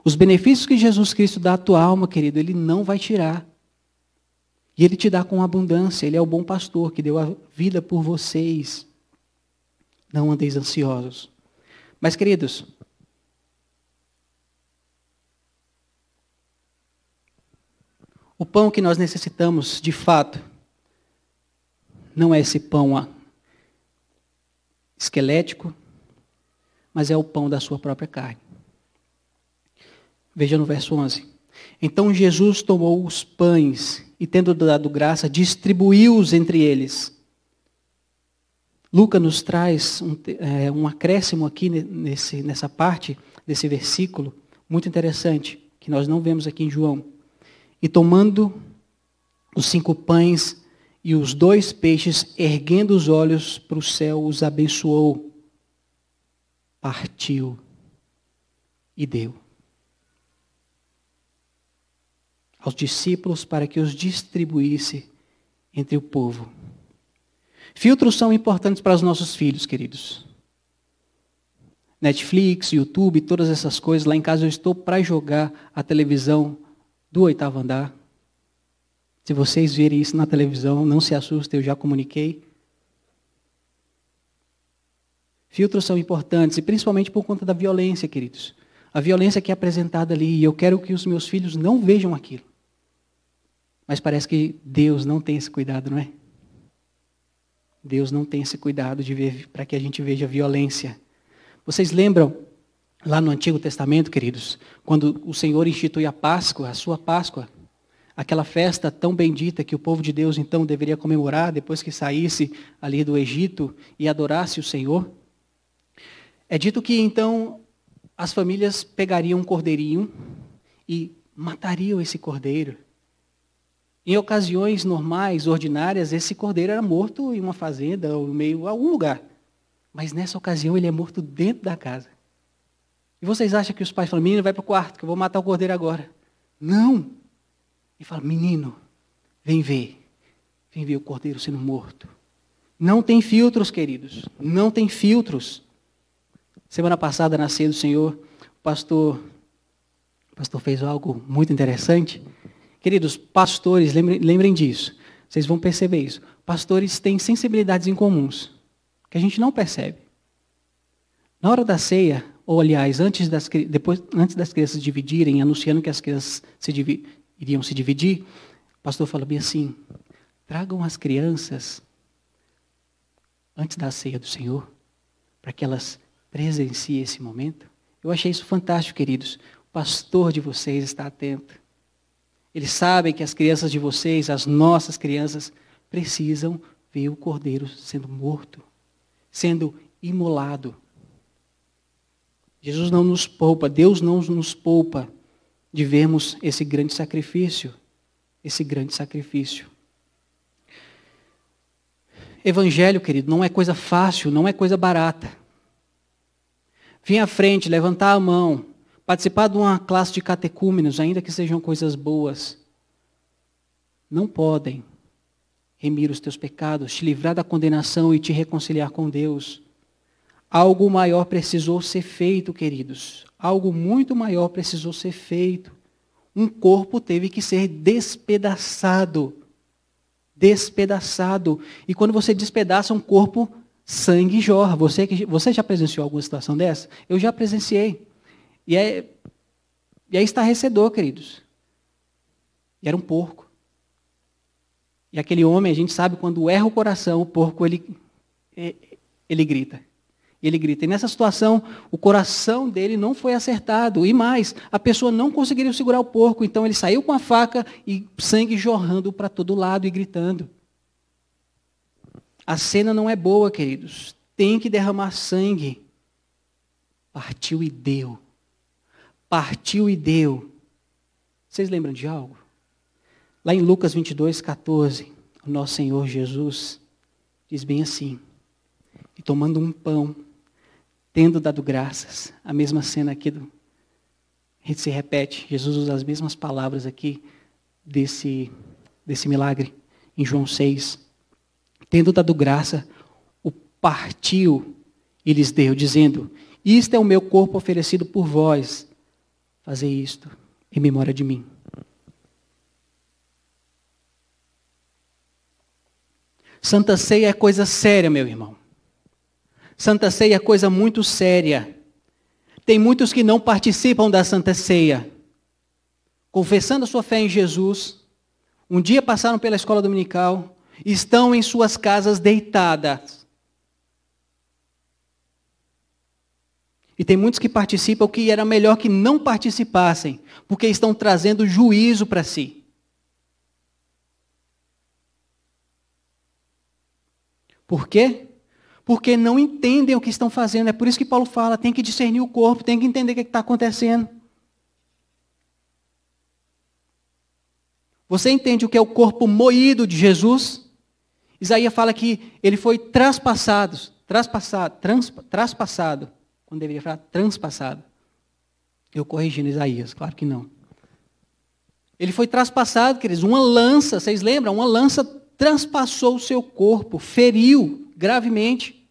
Os benefícios que Jesus Cristo dá à tua alma, querido, ele não vai tirar. E ele te dá com abundância, ele é o bom pastor que deu a vida por vocês. Não andeis ansiosos. Mas, queridos, O pão que nós necessitamos, de fato, não é esse pão ah, esquelético, mas é o pão da sua própria carne. Veja no verso 11. Então Jesus tomou os pães e, tendo dado graça, distribuiu-os entre eles. Lucas nos traz um, é, um acréscimo aqui nesse, nessa parte desse versículo, muito interessante, que nós não vemos aqui em João. E tomando os cinco pães e os dois peixes, erguendo os olhos para o céu, os abençoou, partiu e deu aos discípulos para que os distribuísse entre o povo. Filtros são importantes para os nossos filhos, queridos. Netflix, YouTube, todas essas coisas. Lá em casa eu estou para jogar a televisão do oitavo andar. Se vocês virem isso na televisão, não se assustem, eu já comuniquei. Filtros são importantes, e principalmente por conta da violência, queridos. A violência que é apresentada ali, e eu quero que os meus filhos não vejam aquilo. Mas parece que Deus não tem esse cuidado, não é? Deus não tem esse cuidado de ver para que a gente veja violência. Vocês lembram Lá no Antigo Testamento, queridos, quando o Senhor institui a Páscoa, a sua Páscoa, aquela festa tão bendita que o povo de Deus então deveria comemorar depois que saísse ali do Egito e adorasse o Senhor. É dito que então as famílias pegariam um cordeirinho e matariam esse cordeiro. Em ocasiões normais, ordinárias, esse cordeiro era morto em uma fazenda ou em meio a algum lugar. Mas nessa ocasião ele é morto dentro da casa. E vocês acham que os pais falam, menino, vai para o quarto, que eu vou matar o cordeiro agora. Não. E fala, menino, vem ver. Vem ver o cordeiro sendo morto. Não tem filtros, queridos. Não tem filtros. Semana passada, na ceia do Senhor, o pastor, o pastor fez algo muito interessante. Queridos, pastores, lembrem, lembrem disso. Vocês vão perceber isso. Pastores têm sensibilidades incomuns, que a gente não percebe. Na hora da ceia, ou aliás, antes das, depois, antes das crianças dividirem, anunciando que as crianças se divi, iriam se dividir, o pastor falou bem assim: tragam as crianças antes da ceia do Senhor, para que elas presenciem esse momento. Eu achei isso fantástico, queridos. O pastor de vocês está atento. Eles sabem que as crianças de vocês, as nossas crianças, precisam ver o cordeiro sendo morto, sendo imolado. Jesus não nos poupa, Deus não nos poupa de vermos esse grande sacrifício, esse grande sacrifício. Evangelho, querido, não é coisa fácil, não é coisa barata. Vim à frente, levantar a mão, participar de uma classe de catecúmenos, ainda que sejam coisas boas, não podem remir os teus pecados, te livrar da condenação e te reconciliar com Deus. Algo maior precisou ser feito, queridos. Algo muito maior precisou ser feito. Um corpo teve que ser despedaçado. Despedaçado. E quando você despedaça um corpo, sangue jorra. Você, você já presenciou alguma situação dessa? Eu já presenciei. E é, e é estarrecedor, queridos. E era um porco. E aquele homem, a gente sabe, quando erra o coração, o porco ele, ele grita. Ele grita. E nessa situação, o coração dele não foi acertado. E mais, a pessoa não conseguiria segurar o porco. Então ele saiu com a faca e sangue jorrando para todo lado e gritando. A cena não é boa, queridos. Tem que derramar sangue. Partiu e deu. Partiu e deu. Vocês lembram de algo? Lá em Lucas 22, 14, o nosso Senhor Jesus diz bem assim: E tomando um pão, tendo dado graças. A mesma cena aqui do, se repete. Jesus usa as mesmas palavras aqui desse, desse milagre em João 6. Tendo dado graça, o partiu e lhes deu, dizendo: Isto é o meu corpo oferecido por vós. Fazei isto em memória de mim. Santa Ceia é coisa séria, meu irmão. Santa Ceia é coisa muito séria. Tem muitos que não participam da Santa Ceia. Confessando a sua fé em Jesus, um dia passaram pela escola dominical, estão em suas casas deitadas. E tem muitos que participam que era melhor que não participassem, porque estão trazendo juízo para si. Por quê? porque não entendem o que estão fazendo. É por isso que Paulo fala: tem que discernir o corpo, tem que entender o que é está acontecendo. Você entende o que é o corpo moído de Jesus? Isaías fala que ele foi traspassado, traspassado, trans, traspassado, quando deveria falar transpassado. Eu corrigindo Isaías, claro que não. Ele foi traspassado, queridos, uma lança, vocês lembram? Uma lança transpassou o seu corpo, feriu, gravemente.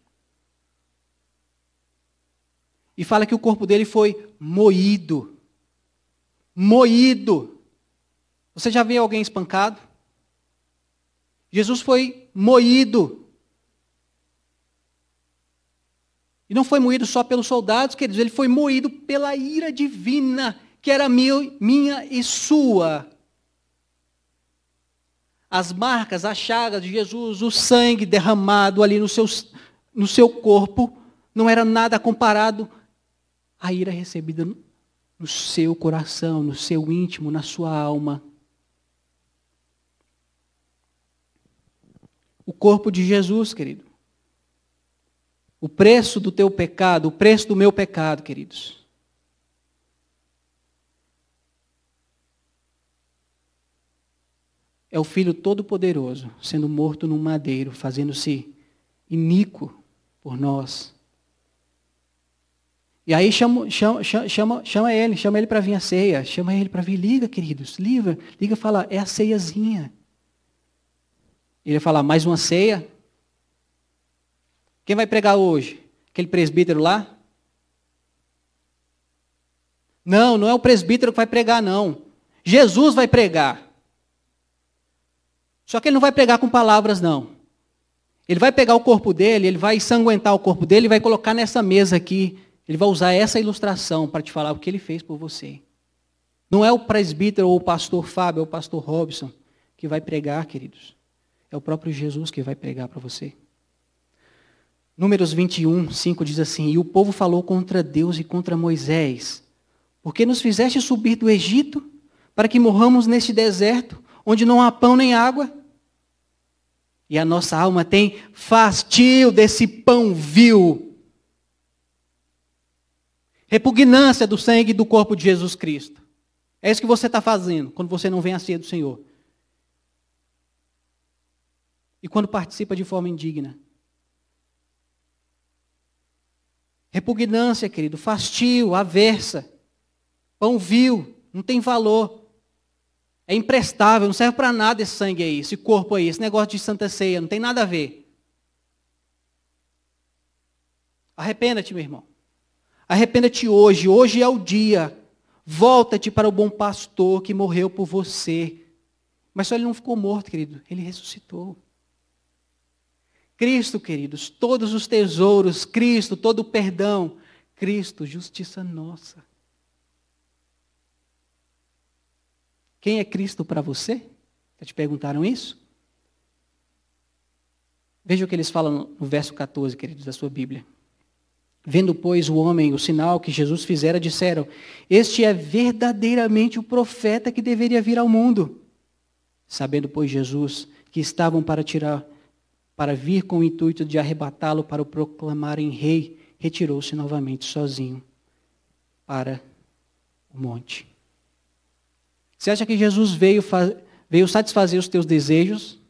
E fala que o corpo dele foi moído. Moído. Você já viu alguém espancado? Jesus foi moído. E não foi moído só pelos soldados, queridos, ele foi moído pela ira divina, que era meu, minha e sua as marcas, as chagas de Jesus, o sangue derramado ali no, seu no seu corpo, não era nada comparado à ira recebida no seu coração, no seu íntimo, na sua alma. O corpo de Jesus, querido. O preço do teu pecado, o preço do meu pecado, queridos é o Filho Todo-Poderoso sendo morto num madeiro, fazendo-se iníquo por nós. E aí chama, chama, chama, chama ele, chama ele para vir à ceia, chama ele para vir, liga, queridos, liga, liga e fala, é a ceiazinha. Ele vai falar, mais uma ceia? Quem vai pregar hoje? Aquele presbítero lá? Não, não é o presbítero que vai pregar, não. Jesus vai pregar. Só que ele não vai pregar com palavras, não. Ele vai pegar o corpo dele, ele vai sanguentar o corpo dele, vai colocar nessa mesa aqui. Ele vai usar essa ilustração para te falar o que ele fez por você. Não é o presbítero ou o pastor Fábio ou o pastor Robson que vai pregar, queridos. É o próprio Jesus que vai pregar para você. Números 21, 5 diz assim: E o povo falou contra Deus e contra Moisés, porque nos fizeste subir do Egito para que morramos neste deserto onde não há pão nem água. E a nossa alma tem fastio desse pão vil. Repugnância do sangue e do corpo de Jesus Cristo. É isso que você está fazendo quando você não vem à ceia do Senhor. E quando participa de forma indigna. Repugnância, querido, fastio, aversa, pão vil, não tem valor. É imprestável, não serve para nada esse sangue aí, esse corpo aí, esse negócio de santa ceia, não tem nada a ver. Arrependa-te, meu irmão. Arrependa-te hoje, hoje é o dia. Volta-te para o bom pastor que morreu por você. Mas só ele não ficou morto, querido, ele ressuscitou. Cristo, queridos, todos os tesouros, Cristo, todo o perdão, Cristo, justiça nossa. Quem é Cristo para você? Já te perguntaram isso? Veja o que eles falam no verso 14, queridos, da sua Bíblia. Vendo, pois, o homem o sinal que Jesus fizera, disseram: Este é verdadeiramente o profeta que deveria vir ao mundo. Sabendo, pois, Jesus que estavam para tirar, para vir com o intuito de arrebatá-lo para o proclamarem rei, retirou-se novamente sozinho para o monte. Você acha que Jesus veio, veio satisfazer os teus desejos?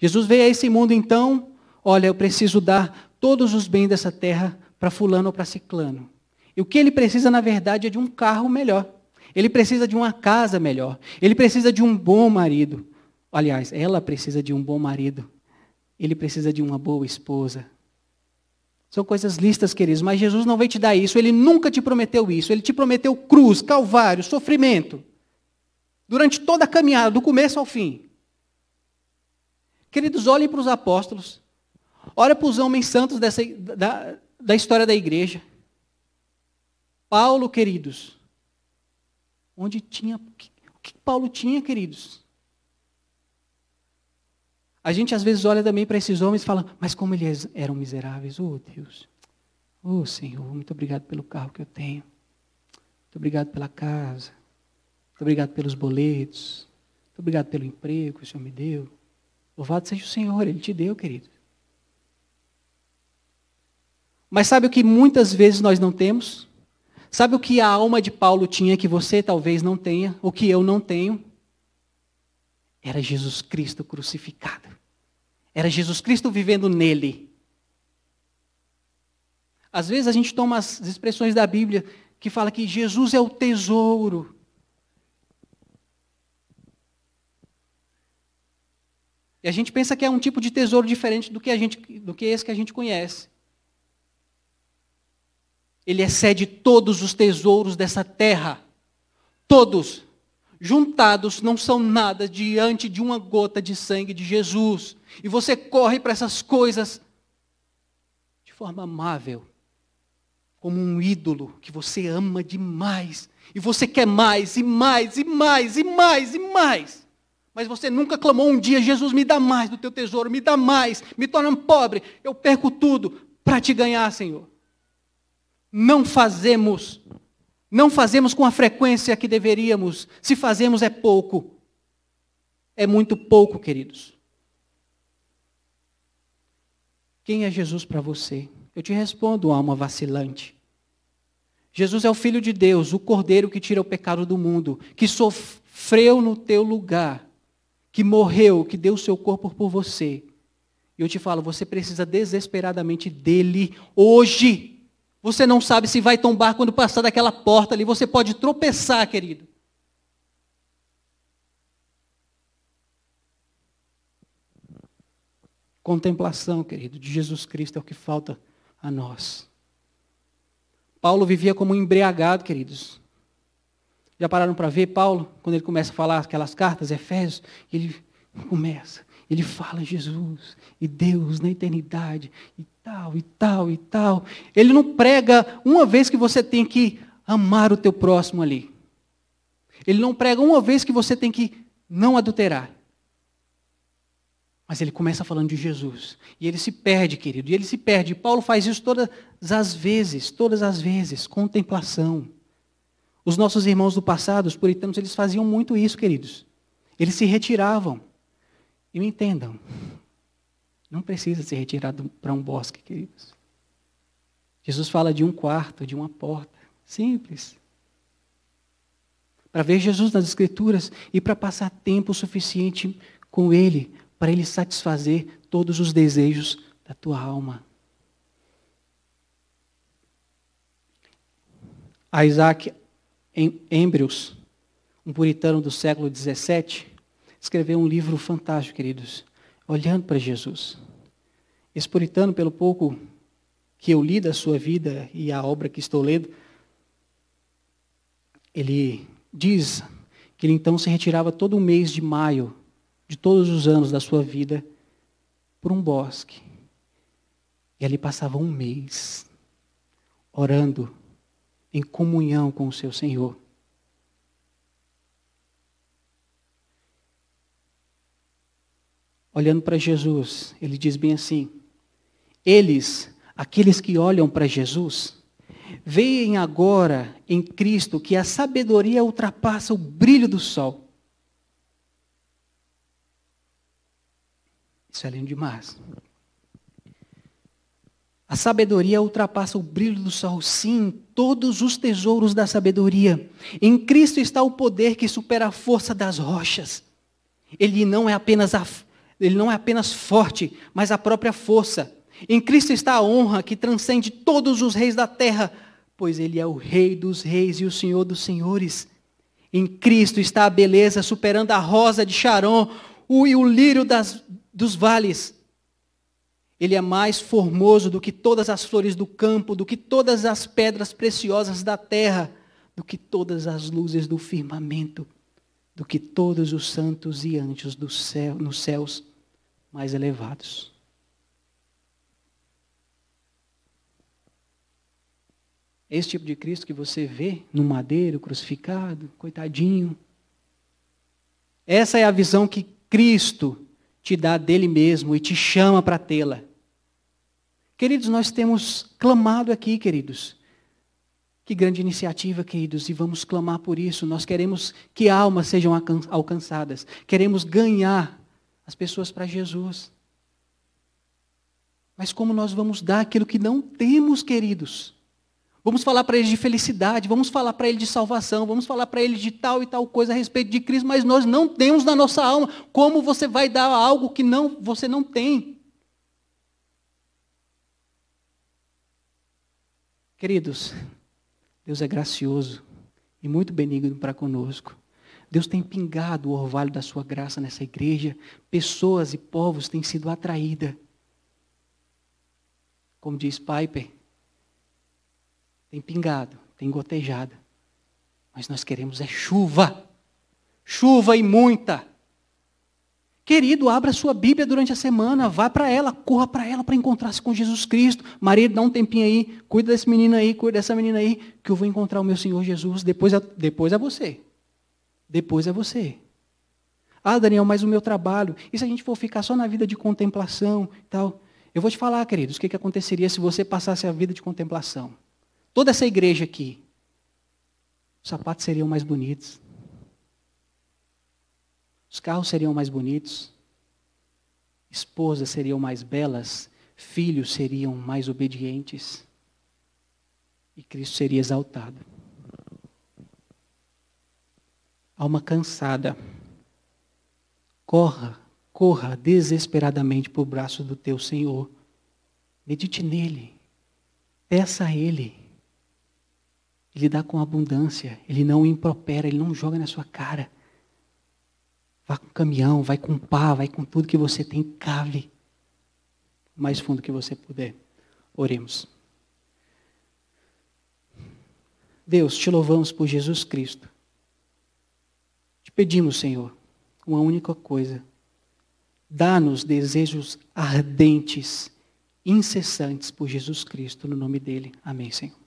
Jesus veio a esse mundo, então, olha, eu preciso dar todos os bens dessa terra para fulano ou para ciclano. E o que ele precisa, na verdade, é de um carro melhor. Ele precisa de uma casa melhor. Ele precisa de um bom marido. Aliás, ela precisa de um bom marido. Ele precisa de uma boa esposa. São coisas listas, queridos, mas Jesus não vai te dar isso. Ele nunca te prometeu isso. Ele te prometeu cruz, calvário, sofrimento. Durante toda a caminhada, do começo ao fim. Queridos, olhem para os apóstolos. Olhem para os homens santos dessa, da, da história da igreja. Paulo, queridos. Onde tinha. O que Paulo tinha, queridos? A gente às vezes olha também para esses homens e fala, mas como eles eram miseráveis, oh Deus, oh Senhor, muito obrigado pelo carro que eu tenho, muito obrigado pela casa, muito obrigado pelos boletos. Muito obrigado pelo emprego que o Senhor me deu. Louvado seja o Senhor, Ele te deu, querido. Mas sabe o que muitas vezes nós não temos? Sabe o que a alma de Paulo tinha que você talvez não tenha, o que eu não tenho? Era Jesus Cristo crucificado. Era Jesus Cristo vivendo nele. Às vezes a gente toma as expressões da Bíblia que fala que Jesus é o tesouro E a gente pensa que é um tipo de tesouro diferente do que, a gente, do que esse que a gente conhece. Ele excede todos os tesouros dessa terra. Todos juntados não são nada diante de uma gota de sangue de Jesus. E você corre para essas coisas de forma amável, como um ídolo que você ama demais. E você quer mais, e mais, e mais, e mais, e mais. Mas você nunca clamou um dia, Jesus, me dá mais do teu tesouro, me dá mais, me torna pobre, eu perco tudo para te ganhar, Senhor. Não fazemos, não fazemos com a frequência que deveríamos. Se fazemos é pouco. É muito pouco, queridos. Quem é Jesus para você? Eu te respondo, alma vacilante. Jesus é o Filho de Deus, o Cordeiro que tira o pecado do mundo, que sofreu no teu lugar que morreu, que deu o seu corpo por você. E eu te falo, você precisa desesperadamente dele hoje. Você não sabe se vai tombar quando passar daquela porta ali. Você pode tropeçar, querido. Contemplação, querido, de Jesus Cristo é o que falta a nós. Paulo vivia como embriagado, queridos. Já pararam para ver Paulo, quando ele começa a falar aquelas cartas, Efésios, ele começa, ele fala Jesus e Deus na eternidade, e tal, e tal, e tal. Ele não prega uma vez que você tem que amar o teu próximo ali. Ele não prega uma vez que você tem que não adulterar. Mas ele começa falando de Jesus. E ele se perde, querido. E ele se perde. Paulo faz isso todas as vezes, todas as vezes. Contemplação. Os nossos irmãos do passado, os puritanos, eles faziam muito isso, queridos. Eles se retiravam. E me entendam, não precisa ser retirado para um bosque, queridos. Jesus fala de um quarto, de uma porta, simples. Para ver Jesus nas Escrituras e para passar tempo suficiente com Ele, para Ele satisfazer todos os desejos da tua alma. A Isaac Embrews, um puritano do século XVII, escreveu um livro fantástico, queridos, olhando para Jesus. Esse puritano, pelo pouco que eu li da sua vida e a obra que estou lendo, ele diz que ele então se retirava todo o mês de maio de todos os anos da sua vida por um bosque. E ali passava um mês orando em comunhão com o seu Senhor. Olhando para Jesus, ele diz bem assim: Eles, aqueles que olham para Jesus, veem agora em Cristo que a sabedoria ultrapassa o brilho do sol. Isso é lindo demais. A sabedoria ultrapassa o brilho do sol, sim, todos os tesouros da sabedoria. Em Cristo está o poder que supera a força das rochas. Ele não é apenas, a, ele não é apenas forte, mas a própria força. Em Cristo está a honra que transcende todos os reis da terra, pois ele é o rei dos reis e o senhor dos senhores. Em Cristo está a beleza superando a rosa de Sharon, o e o lírio das, dos vales. Ele é mais formoso do que todas as flores do campo, do que todas as pedras preciosas da terra, do que todas as luzes do firmamento, do que todos os santos e anjos do céu, nos céus mais elevados. Esse tipo de Cristo que você vê no madeiro, crucificado, coitadinho. Essa é a visão que Cristo te dá dele mesmo e te chama para tê-la. Queridos, nós temos clamado aqui, queridos. Que grande iniciativa, queridos, e vamos clamar por isso. Nós queremos que almas sejam alcançadas. Queremos ganhar as pessoas para Jesus. Mas como nós vamos dar aquilo que não temos, queridos? Vamos falar para ele de felicidade, vamos falar para ele de salvação, vamos falar para ele de tal e tal coisa a respeito de Cristo, mas nós não temos na nossa alma. Como você vai dar algo que não você não tem? Queridos, Deus é gracioso e muito benigno para conosco. Deus tem pingado o orvalho da sua graça nessa igreja, pessoas e povos têm sido atraídas. Como diz Piper, tem pingado, tem gotejado. Mas nós queremos é chuva. Chuva e muita. Querido, abra sua Bíblia durante a semana, vá para ela, corra para ela para encontrar-se com Jesus Cristo. Marido, dá um tempinho aí, cuida desse menino aí, cuida dessa menina aí, que eu vou encontrar o meu Senhor Jesus. Depois é, depois é você. Depois é você. Ah, Daniel, mas o meu trabalho. E se a gente for ficar só na vida de contemplação e tal? Eu vou te falar, queridos, o que, que aconteceria se você passasse a vida de contemplação? toda essa igreja aqui, os sapatos seriam mais bonitos. Os carros seriam mais bonitos. Esposas seriam mais belas. Filhos seriam mais obedientes. E Cristo seria exaltado. Alma cansada, corra, corra desesperadamente para o braço do teu Senhor. Medite nele. Peça a ele ele dá com abundância, ele não impropera, ele não joga na sua cara. Vá com caminhão, vai com pá, vai com tudo que você tem, cave. O mais fundo que você puder. Oremos. Deus, te louvamos por Jesus Cristo. Te pedimos, Senhor, uma única coisa. Dá-nos desejos ardentes, incessantes por Jesus Cristo, no nome dele. Amém, Senhor.